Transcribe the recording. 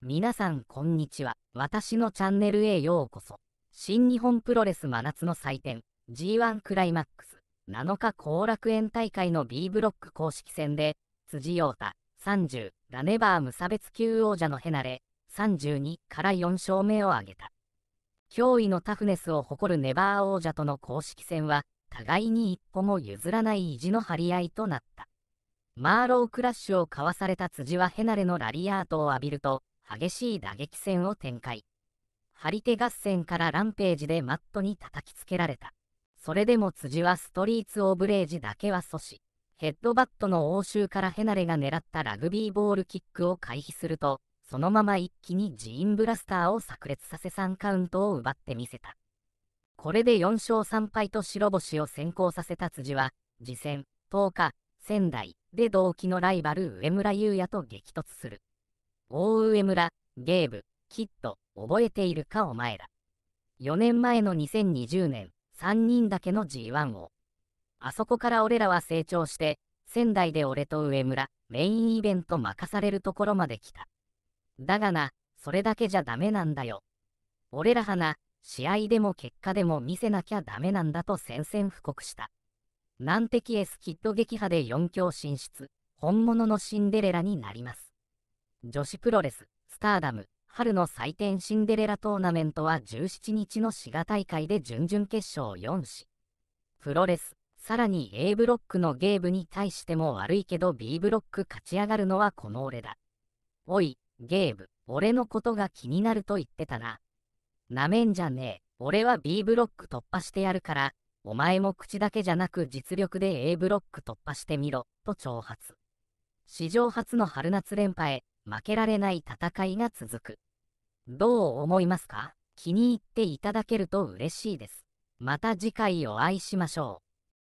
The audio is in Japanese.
皆さんこんにちは。私のチャンネルへようこそ。新日本プロレス真夏の祭典 G1 クライマックス7日後楽園大会の B ブロック公式戦で辻陽太30ラネバー無差別級王者のヘナレ32から4勝目を挙げた。驚異のタフネスを誇るネバー王者との公式戦は互いに一歩も譲らない意地の張り合いとなった。マーロークラッシュをかわされた辻はヘナレのラリアートを浴びると、激しい打撃戦を展開。張り手合戦からランページでマットに叩きつけられた。それでも辻はストリーツ・オブ・レージだけは阻止。ヘッドバットの応酬からヘナレが狙ったラグビーボールキックを回避すると、そのまま一気にジーンブラスターを炸裂させ3カウントを奪ってみせた。これで4勝3敗と白星を先行させた辻は、次戦、10日、仙台で同期のライバル上村優也と激突する。大上村、ゲーブ、きっと覚えているかお前ら。4年前の2020年、3人だけの G1 を。あそこから俺らは成長して、仙台で俺と上村、メインイベント任されるところまで来た。だがな、それだけじゃダメなんだよ。俺らはな、試合でも結果でも見せなきゃダメなんだと宣戦布告した。難敵エスキッド撃破で4強進出、本物のシンデレラになります。女子プロレス、スターダム、春の祭典シンデレラトーナメントは17日の滋賀大会で準々決勝4市。プロレス、さらに A ブロックのゲームに対しても悪いけど B ブロック勝ち上がるのはこの俺だ。おい、ゲーム、俺のことが気になると言ってたな。なめんじゃねえ、俺は B ブロック突破してやるから、お前も口だけじゃなく実力で A ブロック突破してみろ、と挑発。史上初の春夏連覇へ、負けられない戦いが続く。どう思いますか気に入っていただけると嬉しいです。また次回お会いしましょう。